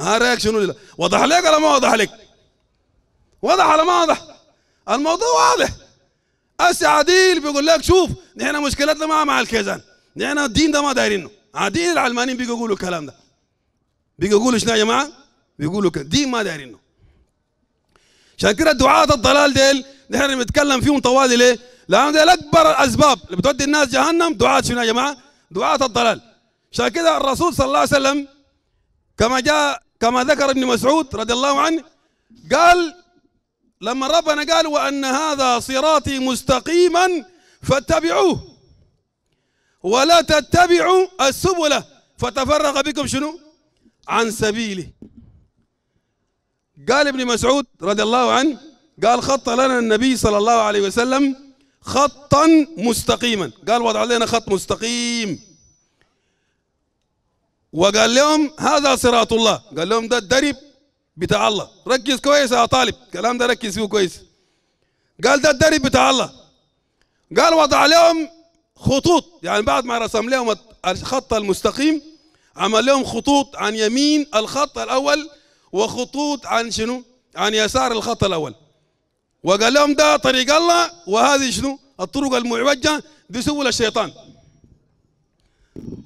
ها رايك شنو لا. وضح لك ولا ما وضح لك وضح ولا ما وضح الموضوع واضح اسي عديل بيقول لك شوف نحن مشكلتنا ما مع الكيزان نحن الدين ده ما دايرينه عديل العلمانيين بيجوا يقولوا الكلام ده بيجوا يقولوا شنو يا جماعه بيقولوا الدين ما دايرينه عشان كده دعاة الضلال ديل نحن بنتكلم فيهم طوالي ليه؟ لان ديل اكبر الاسباب اللي بتودي الناس جهنم دعاة شنو يا جماعه؟ دعاة الضلال عشان كده الرسول صلى الله عليه وسلم كما جاء كما ذكر ابن مسعود رضي الله عنه قال لما ربنا قال وأن هذا صراطي مستقيما فاتبعوه ولا تتبعوا السبل فتفرق بكم شنو عن سبيله قال ابن مسعود رضي الله عنه قال خط لنا النبي صلى الله عليه وسلم خطا مستقيما قال وضع لنا خط مستقيم وقال لهم هذا صراط الله قال لهم ده الدرب بتاع الله ركز كويس يا طالب الكلام ده ركز فيه كويس قال ده الدرب بتاع الله قال وضع لهم خطوط يعني بعد ما رسم لهم الخط المستقيم عمل لهم خطوط عن يمين الخط الاول وخطوط عن شنو عن يسار الخط الاول وقال لهم ده طريق الله وهذه شنو الطرق المعوجه دي سبل الشيطان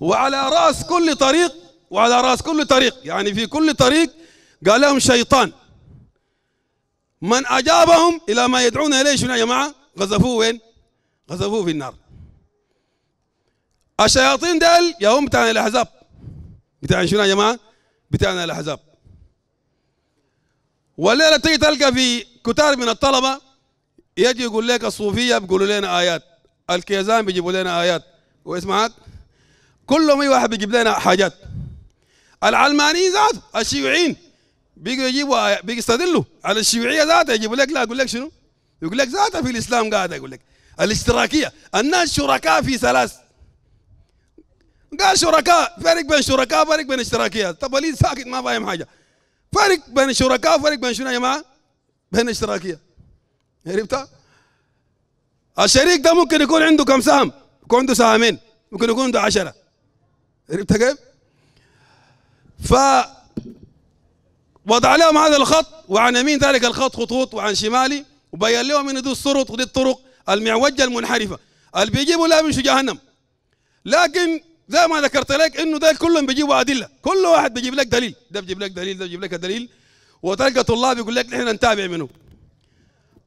وعلى راس كل طريق وعلى راس كل طريق يعني في كل طريق قال لهم شيطان من اجابهم الى ما يدعون اليه شنو يا جماعه غزفوه وين غزفوه في النار الشياطين دال يا هم بتاعنا الاحزاب بتاع شنو يا جماعه بتاعنا الاحزاب والليله تيجي تلقى في كتار من الطلبه يجي يقول لك الصوفيه بيقولوا لنا ايات الكيزان بيجيبوا لنا ايات واسمعك كلهم اي واحد بيجيب لنا حاجات العلمانيين ذات الشيوعيين بيجوا يجيبوا بيستدلوا على الشيوعيه ذاتها يجيبوا لك لا اقول لك شنو؟ يقول لك ذاتها في الاسلام قاعد اقول لك الاشتراكيه الناس شركاء في ثلاث قال شركاء فرق بين شركاء فرق بين اشتراكيه طب وليد ساكت ما فاهم حاجه فرق بين الشركاء فرق بين شنو يا جماعه؟ بين اشتراكيه عرفتها؟ الشريك ده ممكن يكون عنده كم سهم؟ يكون عنده سهمين ممكن يكون عنده عشره عرفت كيف؟ ف وضع لهم هذا الخط وعن يمين ذلك الخط خطوط وعن شمالي وبين لهم ان دي الطرق ودي الطرق المعوجه المنحرفه اللي بيجيبوا لا يمشوا جهنم لكن زي ما ذكرت لك انه ده كلهم بيجيبوا ادله كل واحد بيجيب لك دليل ده بيجيب لك دليل ده بيجيب لك دليل وتلقى طلاب يقول لك نحن نتابع منه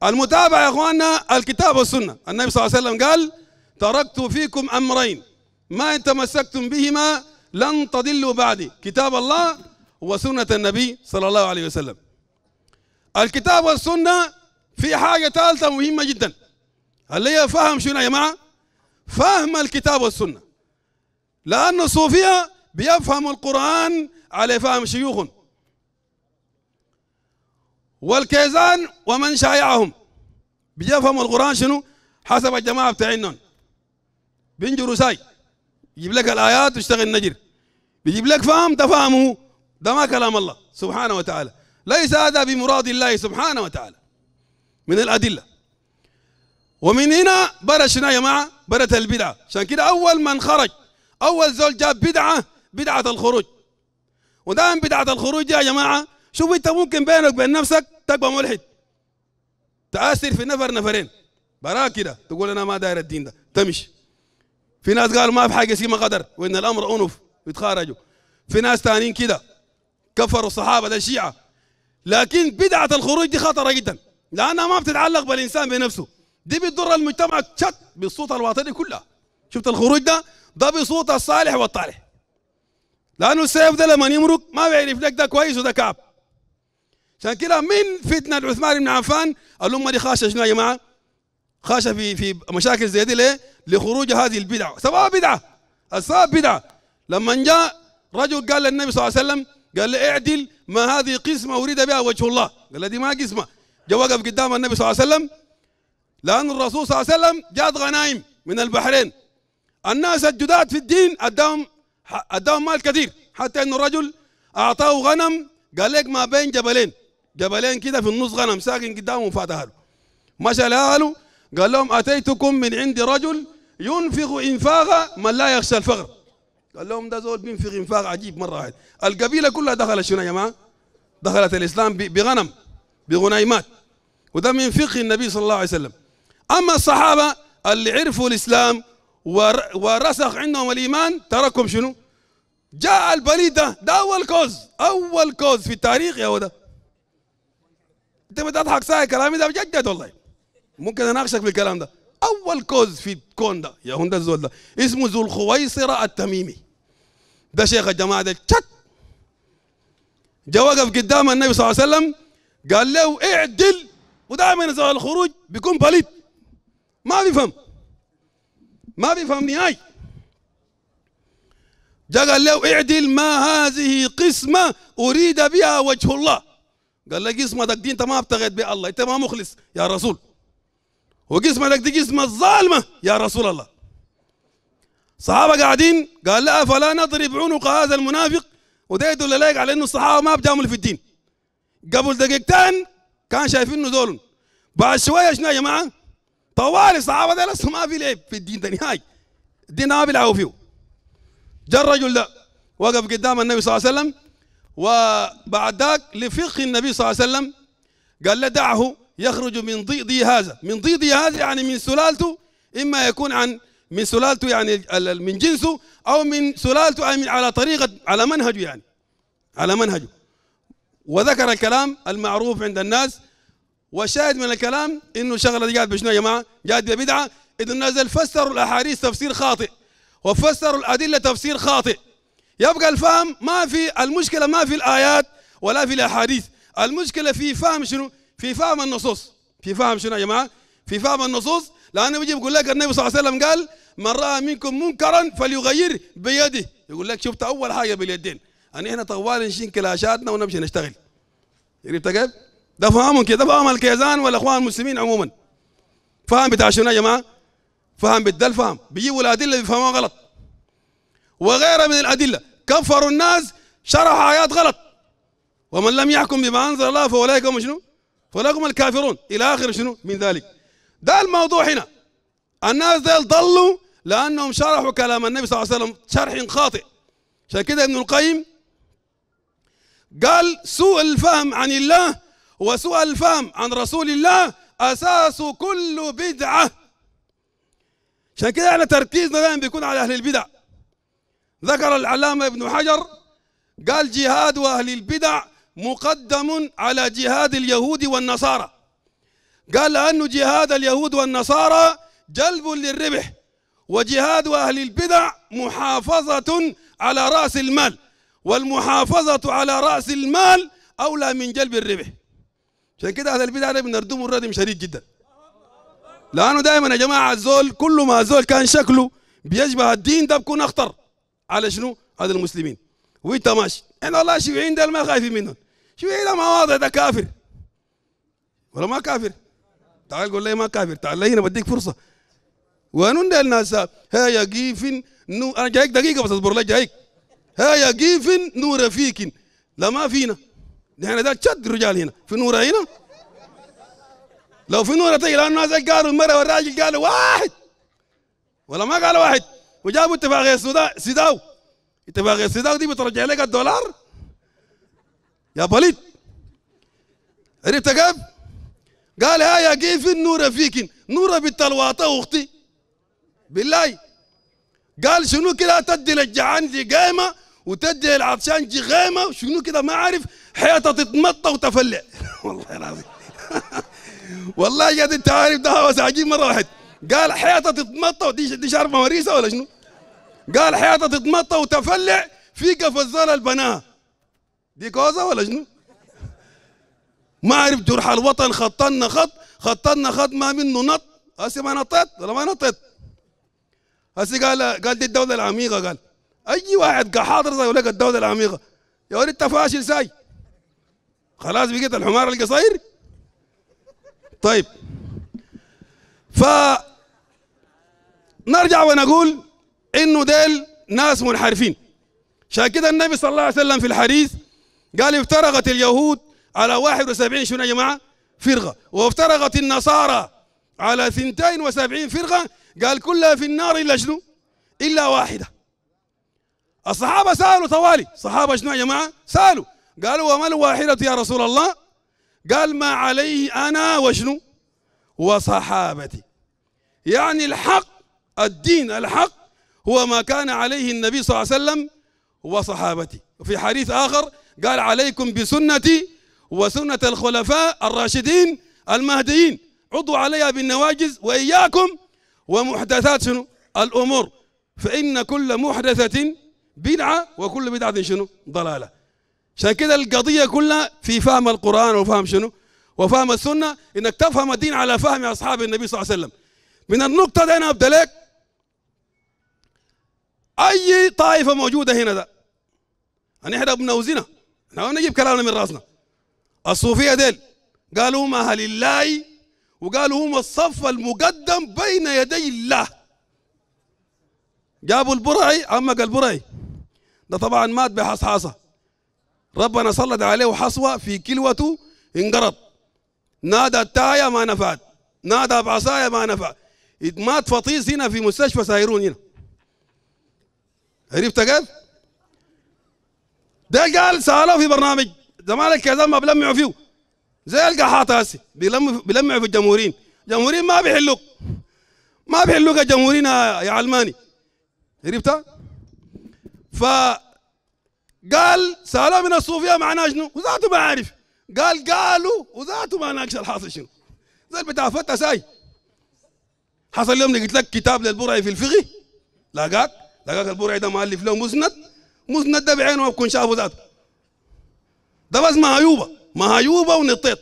المتابعه يا اخواننا الكتاب والسنه النبي صلى الله عليه وسلم قال تركت فيكم امرين ما إن تمسكتم بهما لن تضلوا بعدي كتاب الله وسنة النبي صلى الله عليه وسلم الكتاب والسنة في حاجة ثالثة مهمة جدا اللي هي فهم شنو يا جماعة فهم الكتاب والسنة لأن الصوفية بيفهم القرآن على فهم شيوخ والكيزان ومن شايعهم بيفهم القرآن شنو حسب الجماعة بتاعينهم بنجروا ساي يجيب لك الايات ويشتغل نجر بيجيب لك فهم تفهمه ده ما كلام الله سبحانه وتعالى ليس هذا بمراد الله سبحانه وتعالى من الادله ومن هنا برا شنو يا جماعه برت البدعه عشان كده اول من خرج اول زول جاب بدعه بدعه الخروج ودائما بدعه الخروج يا جماعه شوف انت ممكن بينك وبين نفسك تبقى ملحد تاثر في نفر نفرين براك كده تقول انا ما داير الدين ده تمشي في ناس قالوا ما في حاجه سيما قدر وان الامر انف يتخارجوا في ناس ثانيين كده كفروا الصحابه ده الشيعه لكن بدعه الخروج دي خطره جدا لانها ما بتتعلق بالانسان بنفسه دي بتضر المجتمع شت بالصوت الوطني كلها شفت الخروج ده ده بصوت الصالح والطالح لانه السيف ده لما يمرق ما بيعرف لك ده كويس وده كعب عشان كده من فتنه عثمان بن عفان الامه دي خاشه شنو يا جماعه؟ خاشه في في مشاكل زي دي ليه؟ لخروج هذه البدعة سواء بدعة السبب بدعة لما جاء رجل قال للنبي صلى الله عليه وسلم قال لي اعدل ما هذه قسمة أريد بها وجه الله قال لي دي ما قسمة جاء وقف قدام النبي صلى الله عليه وسلم لأن الرسول صلى الله عليه وسلم جاءت غنائم من البحرين الناس الجداد في الدين أداهم أداهم مال كثير حتى أن الرجل أعطاه غنم قال لك ما بين جبلين جبلين كده في النص غنم ساكن قدامه فاتها له مشى لأهله قال لهم أتيتكم من عند رجل ينفق انفاقا من لا يخشى الفقر قال لهم ده زول بينفق انفاق عجيب مره واحده القبيله كلها دخلت شنو يا جماعه دخلت الاسلام بغنم بغنيمات وده من فقه النبي صلى الله عليه وسلم اما الصحابه اللي عرفوا الاسلام ورسخ عندهم الايمان تركهم شنو جاء البريد ده ده اول كوز اول كوز في التاريخ يا ده انت بتضحك ساعه كلامي ده بجد والله ممكن اناقشك بالكلام ده اول كوز في كوندا يا هوندا الزول ده اسمه ذو الخويصره التميمي ده شيخ الجماعه ده تشك جا وقف قدام النبي صلى الله عليه وسلم قال له اعدل ودائما اذا الخروج بيكون بليد ما بيفهم ما بيفهم نهائي جا قال له اعدل ما هذه قسمة أريد بها وجه الله قال له قسمتك دي أنت ما ابتغيت بها الله أنت ما مخلص يا رسول وقسمة لك دي قسمة ظالمة يا رسول الله صحابة قاعدين قال لا فلا نضرب عنق هذا المنافق وده يدل عليك على انه الصحابة ما بجامل في الدين قبل دقيقتين كان شايفينه دول بعد شوية شنو يا جماعة طوال الصحابة ده لسه ما في لعب في الدين ده نهائي الدين ما بيلعبوا فيه جا الرجل ده وقف قدام النبي صلى الله عليه وسلم وبعد ذاك لفقه النبي صلى الله عليه وسلم قال له دعه يخرج من ضئضي هذا من ضئضي هذا يعني من سلالته إما يكون عن من سلالته يعني من جنسه أو من سلالته يعني على طريقة على منهجه يعني على منهجه وذكر الكلام المعروف عند الناس والشاهد من الكلام انه شغله دي قاعد بشنو يا جماعه؟ قاعد ببدعه اذا الناس فسروا الاحاديث تفسير خاطئ وفسروا الادله تفسير خاطئ يبقى الفهم ما في المشكله ما في الايات ولا في الاحاديث المشكله في فهم شنو؟ في فهم النصوص في فهم شنو يا جماعه في فهم النصوص لانه بيجي بيقول لك النبي صلى الله عليه وسلم قال من راى منكم منكرا فليغير بيده يقول لك شفت اول حاجه باليدين ان يعني احنا طوال نشين كلاشاتنا ونمشي نشتغل عرفت كيف؟ ده فهمهم كده فهم الكيزان والاخوان المسلمين عموما فهم بتاع شنو يا جماعه؟ فهم بالدل فهم بيجيبوا الادله بيفهموها غلط وغيرها من الادله كفروا الناس شرحوا ايات غلط ومن لم يحكم بما انزل الله فاولئك هم شنو؟ فلاكم الكافرون الى اخر شنو من ذلك ده الموضوع هنا الناس ديل ضلوا لانهم شرحوا كلام النبي صلى الله عليه وسلم شرح خاطئ عشان كده ابن القيم قال سوء الفهم عن الله وسوء الفهم عن رسول الله اساس كل بدعه عشان كده احنا تركيزنا دائما بيكون على اهل البدع ذكر العلامه ابن حجر قال جهاد اهل البدع مقدم على جهاد اليهود والنصارى قال لأن جهاد اليهود والنصارى جلب للربح وجهاد أهل البدع محافظة على رأس المال والمحافظة على رأس المال أولى من جلب الربح عشان كده أهل البدع ده بنردمه الردم شديد جدا لأنه دائما يا جماعة الزول كل ما الزول كان شكله بيشبه الدين ده بكون أخطر على شنو؟ على المسلمين وانت ماشي احنا الله شيوعيين ده ما خايفين منهم شو ايه ما واضح ده كافر ولا ما كافر تعال قول لي ما كافر تعال لي هنا بديك فرصه وانون ده الناس يا جيفن نو انا جايك دقيقه بس اصبر لي جايك ها يا جيفن نور رفيق لا ما فينا نحن ده شد رجال هنا في نور هنا لو في نور تجي الناس قالوا المرة والراجل قالوا واحد ولا ما قالوا واحد وجابوا اتفاقية السوداء سيداو اتفاقية السوداء دي بترجع لك الدولار يا بليد عرفت كيف؟ قال ها يا كيف نورة فيك نورة بنت أختي بالله قال شنو كده تدي للجعان دي قايمة وتدي العطشان دي قايمة شنو كده ما عارف حياتها تتمطى وتفلع والله العظيم والله قاعد انت عارف ده هوس عجيب مرة واحد قال حياتها تتمطى دي دي شعر مريسة ولا شنو؟ قال حياتها تتمطى وتفلع في قفزان البناها دي كوزة ولا شنو؟ ما عرف جرح الوطن خطنا خط خطنا خط ما منه نط هسي ما نطيت ولا ما نطيت هسي قال قال دي الدولة العميقة قال أي واحد قال حاضر يقول لك الدولة العميقة يا ولد أنت فاشل ساي خلاص بقيت الحمار القصير طيب ف نرجع ونقول انه ديل ناس منحرفين عشان كده النبي صلى الله عليه وسلم في الحديث قال افترقت اليهود على 71 شنو يا جماعه فرقه وافترقت النصارى على 72 فرقه قال كلها في النار الا شنو؟ الا واحده الصحابه سالوا طوالي الصحابه شنو يا جماعه؟ سالوا قالوا وما الواحده يا رسول الله؟ قال ما عليه انا وشنو؟ وصحابتي يعني الحق الدين الحق هو ما كان عليه النبي صلى الله عليه وسلم وصحابته وفي حديث اخر قال عليكم بسنتي وسنة الخلفاء الراشدين المهديين عضوا عليها بالنواجز وإياكم ومحدثات شنو الأمور فإن كل محدثة بدعة وكل بدعة شنو ضلالة عشان كده القضية كلها في فهم القرآن وفهم شنو وفهم السنة إنك تفهم الدين على فهم أصحاب النبي صلى الله عليه وسلم من النقطة دي أنا أبدأ لك أي طائفة موجودة هنا ده يعني إحنا بنوزنها نحن نجيب كلامنا من راسنا الصوفيه ديل قالوا هم اهل الله وقالوا هم الصف المقدم بين يدي الله جابوا البرعي عمق البرعي ده طبعا مات بحصحصه ربنا سلط عليه حصوه في كلوته انقرض نادى التايه ما نفعت نادى بعصايه ما نفع مات فطيس هنا في مستشفى سايرون هنا عرفت كيف؟ ده قال سالوه في برنامج زمالك كذا ما بلمعوا فيه زي القحاط هسه بيلمعوا بلمعوا في الجمهورين جمهورين ما بيحلوك ما بيحلوك الجمهورين يا علماني عرفتها؟ ف قال سالوه من الصوفيه معناه شنو؟ وذاته ما عارف قال قالوا وذاته ما ناقش الحاصل شنو؟ زي بتاع فتى ساي حصل يوم قلت لك كتاب للبرعي في الفقه لقاك لقاك البرعي ده مؤلف له مسند مسند ندى بعينه ما بكون شافه ذاته ده بس مهيوبه مهيوبه ونطيط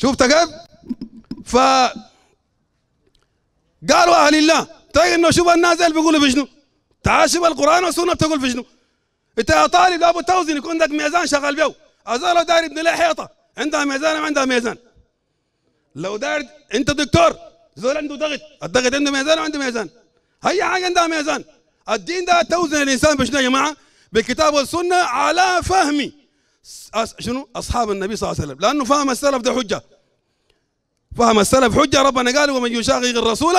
شفت كيف؟ ف قالوا اهل الله تلاقي طيب انه شوف الناس بيقولوا شنو؟ تعال شوف القران والسنه بتقول شنو؟ انت يا طالب لابد توزن يكون عندك ميزان شغال بيو أزال داري داير ابن لي حيطه عندها ميزان ما عندها ميزان لو داير انت دكتور زول عنده ضغط الضغط عنده ميزان وعنده ميزان هي حاجه عندها ميزان الدين ده توزن الانسان بشنو يا جماعه؟ بالكتاب والسنه على فهم شنو؟ اصحاب النبي صلى الله عليه وسلم لانه فهم السلف ده حجه فهم السلف حجه ربنا قال ومن يشاقق الرسول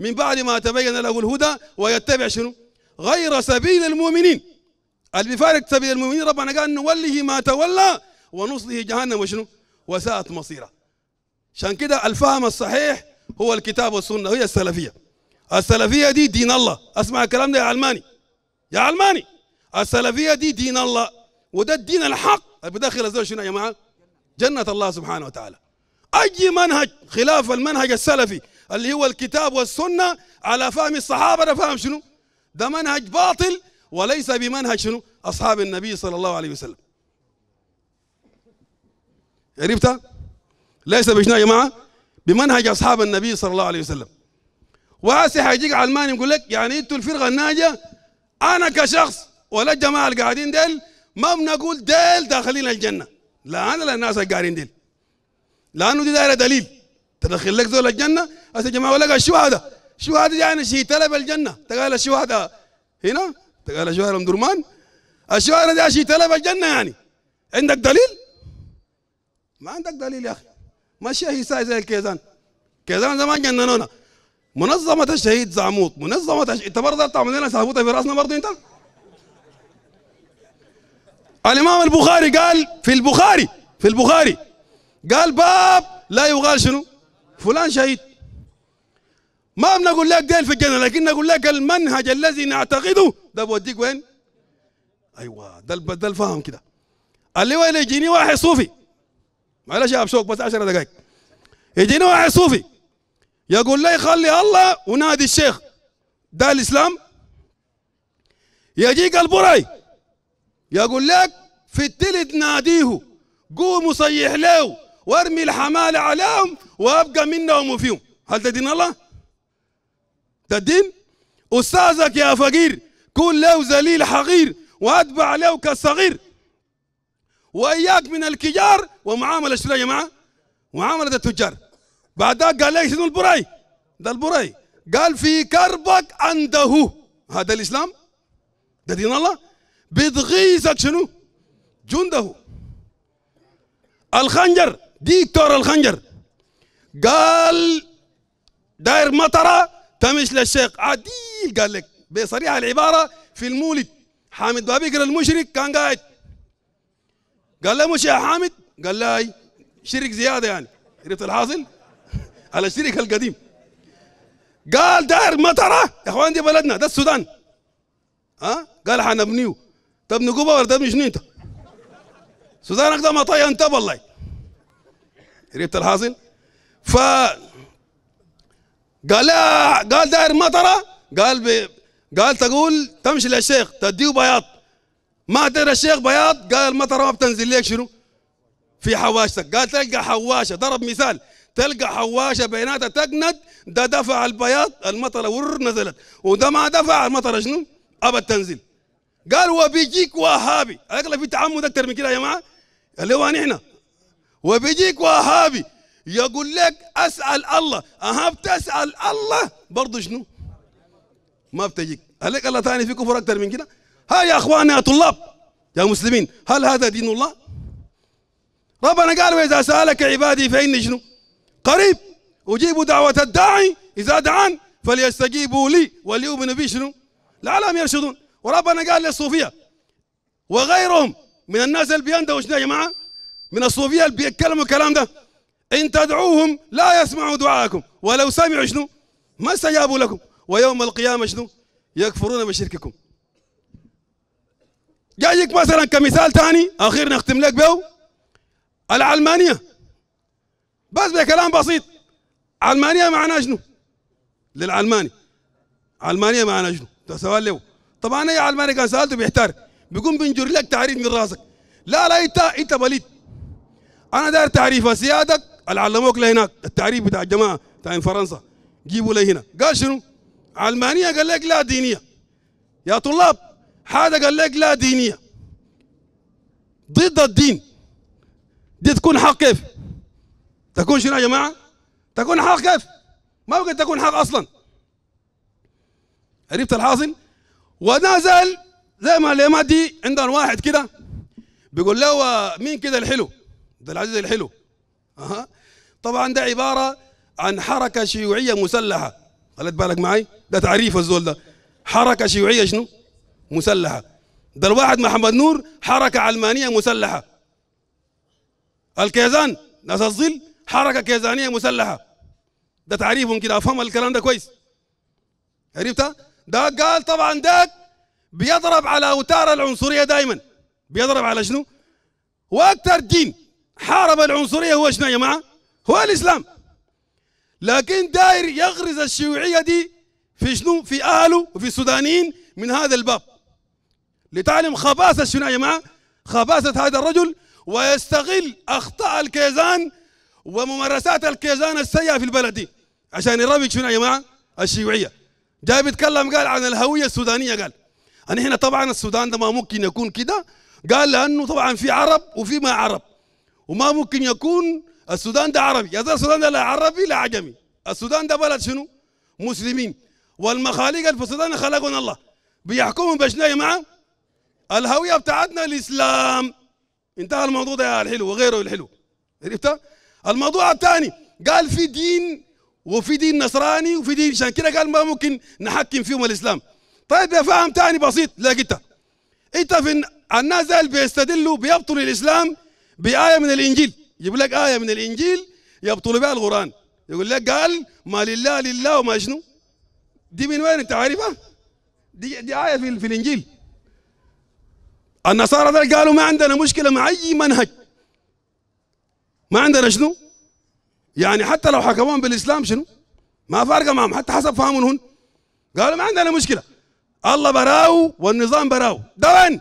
من بعد ما تبين له الهدى ويتبع شنو؟ غير سبيل المؤمنين اللي بيفارق سبيل المؤمنين ربنا قال نوله ما تولى ونصله جهنم وشنو؟ وساءت مصيره عشان كده الفهم الصحيح هو الكتاب والسنه هي السلفيه السلفيه دي دين الله اسمع الكلام ده يا علماني يا علماني السلفيه دي دين الله وده الدين الحق اللي بداخل الزوج شنو يا جماعه؟ جنه الله سبحانه وتعالى اي منهج خلاف المنهج السلفي اللي هو الكتاب والسنه على فهم الصحابه ده فاهم شنو؟ ده منهج باطل وليس بمنهج شنو؟ اصحاب النبي صلى الله عليه وسلم. عرفتها ليس بشنو يا جماعه؟ بمنهج اصحاب النبي صلى الله عليه وسلم. واسي حيجيك علماني يقول لك يعني انتوا الفرقه الناجيه انا كشخص ولا الجماعه اللي قاعدين ديل ما بنقول ديل داخلين الجنه لا انا لا الناس اللي قاعدين ديل لانه دي دايره دليل تدخل لك زول الجنه هسه جماعه ولا الشهداء الشهداء يعني شيء تلب الجنه تقال الشهداء هنا تقال الشهداء ام درمان الشهداء هذا يعني شيء تلب الجنه يعني عندك دليل ما عندك دليل يا اخي ماشي هي زي الكيزان كيزان زمان جننونا منظمة الشهيد زعموط منظمة الش... انت برضه تعمل لنا سهبوطة في راسنا برضه انت الامام البخاري قال في البخاري في البخاري قال باب لا يقال شنو فلان شهيد ما بنقول لك ديل في الجنة لكن نقول لك المنهج الذي نعتقده ده بوديك وين ايوه ده ده الفهم كده قال لي وين يجيني واحد صوفي معلش يا شوك بس 10 دقائق يجيني واحد صوفي يقول لي خلي الله ونادي الشيخ ده الإسلام يجيك البري يقول لك في التلت ناديه قوم صيح له وارمي الحمال عليهم وابقى منهم وفيهم هل ده دين الله؟ ده الدين؟ أستاذك يا فقير كن له ذليل حقير وأتبع له كالصغير وإياك من الكجار ومعاملة شنو يا جماعة؟ معاملة التجار بعدها قال لي شنو البري ده البري قال في كربك عنده هذا الاسلام ده دين الله بتغيظك شنو جنده الخنجر ديكتور الخنجر قال داير مطره تمش للشيخ عديل قال لك بصريح العباره في المولد حامد بابكر المشرك كان قاعد قال له مش يا حامد قال له شرك زياده يعني عرفت الحاصل على الشريك القديم قال داير مطرة يا اخوان دي بلدنا ده السودان ها قال حنبنيه طب قبة ولا تبني شنو انت؟ السودان ده مطية انت والله ريت الحاصل؟ ف قال قال داير مطره قال ب... قال تقول تمشي للشيخ تديه بياض ما تدري الشيخ بياض قال المطره ما بتنزل ليك شنو؟ في حواشتك قال تلقى حواشه ضرب مثال تلقى حواشه بيناتها تقند ده دفع البياض المطره ور نزلت وده ما دفع المطره شنو؟ ابد تنزل قال وبيجيك وهابي اغلب في تعمد اكثر من كده يا جماعه اللي هو نحن وبيجيك وهابي يقول لك اسال الله اها بتسال الله برضه شنو؟ ما بتجيك هلك الله ثاني في كفر اكثر من كده ها يا اخواني يا طلاب يا مسلمين هل هذا دين الله؟ ربنا قال واذا سالك عبادي فاني شنو؟ قريب أجيب دعوة الداعي إذا دعان فليستجيبوا لي وليؤمنوا بي شنو؟ لعلهم يرشدون وربنا قال للصوفية وغيرهم من الناس اللي بيندهوا شنو يا جماعة؟ من الصوفية اللي بيتكلموا الكلام ده إن تدعوهم لا يسمعوا دعاءكم ولو سمعوا شنو؟ ما استجابوا لكم ويوم القيامة شنو؟ يكفرون بشرككم جايك مثلا كمثال ثاني أخير نختم لك به العلمانية بس بكلام بسيط علمانية معناها شنو؟ للعلماني علمانية معناها شنو؟ سؤال له طبعا اي علماني كان سالته بيحتار بيقوم بينجر لك تعريف من راسك لا لا انت انت بليد انا داير تعريف سيادك اللي علموك لهناك التعريف بتاع الجماعه بتاع فرنسا جيبوا لي هنا قال شنو؟ علمانيه قال لك لا دينيه يا طلاب حاجه قال لك لا دينيه ضد الدين دي تكون حق كيف؟ تكون شنو يا جماعه تكون حق كيف ما ممكن تكون حق اصلا عرفت الحاصل ونزل زي ما اليامات دي عندنا واحد كده بيقول له آه، مين كده الحلو عبد العزيز الحلو اها طبعا ده عباره عن حركه شيوعيه مسلحه خليت بالك معي ده تعريف الزول ده حركه شيوعيه شنو مسلحه ده الواحد محمد نور حركه علمانيه مسلحه الكيزان ناس الظل حركه كيزانيه مسلحه ده تعريفهم كده افهم الكلام ده كويس عرفت ده قال طبعا ده بيضرب على اوتار العنصريه دائما بيضرب على شنو واكثر دين حارب العنصريه هو شنو يا جماعه هو الاسلام لكن داير يغرز الشيوعيه دي في شنو في اهله وفي السودانيين من هذا الباب لتعلم خباثه شنو يا جماعه خباثه هذا الرجل ويستغل اخطاء الكيزان وممارسات الكيزان السيئه في البلد عشان يروج شنو يا جماعه الشيوعيه جاي بيتكلم قال عن الهويه السودانيه قال أنا هنا طبعا السودان ده ما ممكن يكون كده قال لانه طبعا في عرب وفي ما عرب وما ممكن يكون السودان ده عربي يا زلمه السودان ده لا عربي لا عجمي السودان ده بلد شنو مسلمين والمخاليق في السودان خلقهم الله بيحكمهم بشنو يا جماعه الهويه بتاعتنا الاسلام انتهى الموضوع ده يا الحلو وغيره الحلو عرفتها الموضوع الثاني قال في دين وفي دين نصراني وفي دين عشان كده قال ما ممكن نحكم فيهم الاسلام طيب يا فاهم ثاني بسيط لا انت انت في الناس اللي بيستدلوا بيبطلوا الاسلام بايه من الانجيل يجيب لك ايه من الانجيل يبطلوا بها القران يقول لك قال ما لله لله وما شنو دي من وين انت عارفها دي دي ايه في, في الانجيل النصارى ده قالوا ما عندنا مشكله مع اي منهج ما عندنا شنو يعني حتى لو حكموهم بالاسلام شنو ما فارقه معهم حتى حسب فهمهم قالوا ما عندنا مشكله الله براو والنظام براو ده وين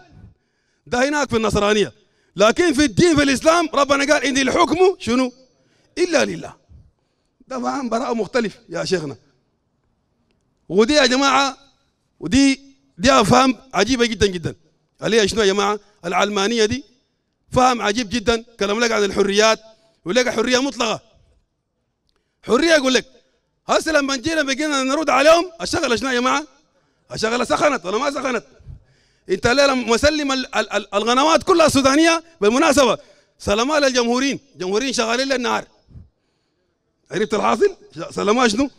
ده هناك في النصرانيه لكن في الدين في الاسلام ربنا قال ان الحكم شنو الا لله ده فهم براو مختلف يا شيخنا ودي يا جماعه ودي دي افهام عجيبه جدا جدا اللي شنو يا جماعه العلمانيه دي فهم عجيب جدا كلام لك عن الحريات يقول لك حريه مطلقه حريه يقول لك هسه لما جينا بقينا نرد عليهم الشغله شنو يا جماعه؟ الشغله سخنت ولا ما سخنت؟ انت ليه مسلم القنوات كلها السودانيه بالمناسبه سلامات للجمهورين جمهورين شغالين للنهار عرفت الحاصل؟ سلامات شنو؟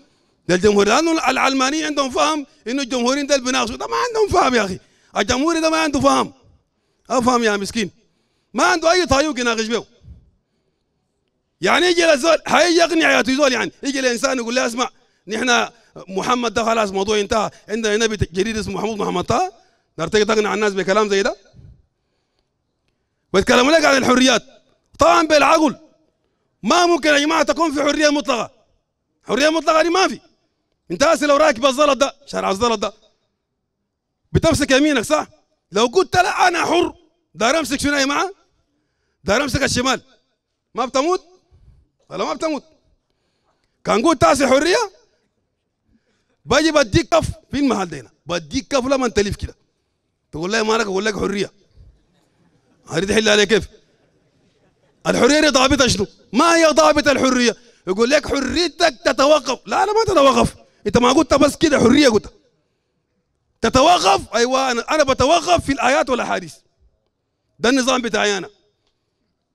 للجمهور لانه العلمانيين عندهم فهم انه الجمهورين ده بيناقشوا ده ما عندهم فهم يا اخي الجمهوري ده ما عنده فهم افهم يا مسكين ما عنده اي طايوق يناقش بيه يعني يجي لزول هيجي يقنع يا زول يعني يجي الانسان يقول له اسمع نحن محمد ده خلاص موضوع انتهى عندنا نبي جديد اسمه محمود محمد طه نرتقي تقنع الناس بكلام زي ده بيتكلموا لك عن الحريات طبعا بالعقل ما ممكن يا جماعه تكون في حريه مطلقه حريه مطلقه دي ما في انت هسه لو راكب الزلط ده شارع الزلط ده بتمسك يمينك صح لو قلت لا انا حر دار امسك شنو يا جماعه دار امسك الشمال ما بتموت ولا ما بتموت كان قول تاسي حريه باجي بديك كف في المحل دينا بديك كف لما تلف كده تقول لي مالك اقول لك حريه اريد احل عليك كيف الحريه دي ضابطه شنو؟ ما هي ضابطه الحريه؟ يقول لك حريتك تتوقف لا انا ما تتوقف انت ما قلت بس كده حريه قلت تتوقف ايوه انا انا بتوقف في الايات والاحاديث ده النظام بتاعي انا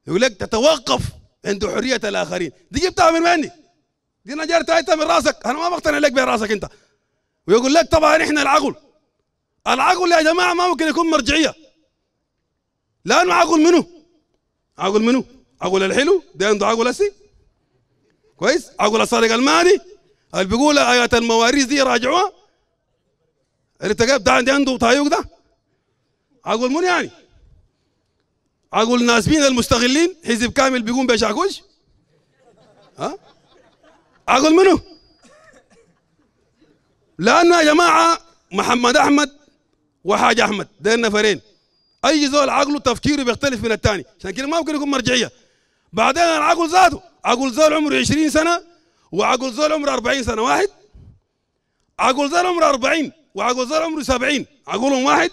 يقول لك تتوقف عنده حريه الاخرين دي جبتها من مني دي نجار أنت من راسك انا ما بقتنع لك براسك انت ويقول لك طبعا احنا العقل العقل يا جماعه ما ممكن يكون مرجعيه لانه عقل منو عقل منو عقل الحلو ده عنده عقل اسي كويس عقل الصادق المالي اللي بيقول ايات المواريث دي راجعوها الارتكاب ده عنده طايق ده عقل منو يعني اقول ناس مين المستغلين حزب كامل بيقوم بشعكوش ها اقول منو لأن يا جماعة محمد أحمد وحاج أحمد ده نفرين أي زول عقله تفكيره بيختلف من الثاني عشان كده ما ممكن يكون مرجعية بعدين العقل ذاته اقول زول عمره 20 سنة وعقل زول عمره 40 سنة واحد عقل زول عمره 40 وعقل زول عمره 70 اقولهم واحد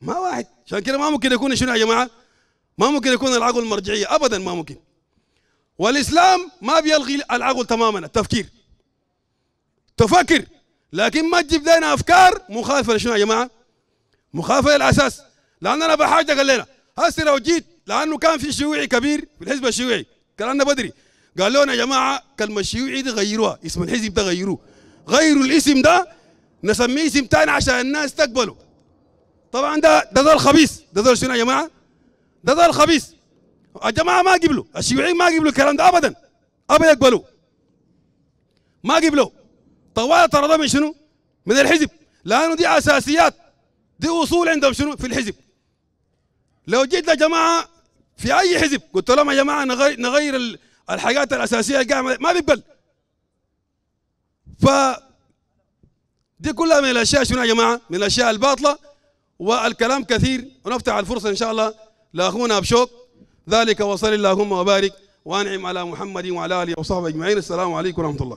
ما واحد عشان كده ما ممكن يكون شنو يا جماعه ما ممكن يكون العقل مرجعيه ابدا ما ممكن والاسلام ما بيلغي العقل تماما التفكير تفكر لكن ما تجيب لنا افكار مخالفه لشنو يا جماعه؟ مخالفه للاساس لأننا بحاجة قال لنا هسه لو جيت لانه كان في شيوعي كبير في الحزب الشيوعي كلامنا بدري قال لنا يا جماعه كلمه الشيوعي دي غيروها اسم الحزب ده غيروه غيروا الاسم ده نسميه اسم ثاني عشان الناس تقبله طبعا ده ده ده الخبيث ده ده شنو يا جماعه؟ ده ده الخبيث الجماعه آه، ما قبلوا الشيوعيين ما قبلوا الكلام ده ابدا ابدا يقبلوا ما قبلوا طوال ترى من شنو؟ من الحزب لانه دي اساسيات دي اصول عندهم شنو في الحزب لو جيت لجماعه في اي حزب قلت لهم يا جماعه نغير, نغير الحاجات الاساسيه القائمه ما بيقبل ف دي كلها من الاشياء شنو يا جماعه؟ من الاشياء الباطله والكلام كثير ونفتح الفرصه ان شاء الله لاخونا بشوك ذلك وصل اللهم وبارك وانعم على محمد وعلى اله وصحبه اجمعين السلام عليكم ورحمه الله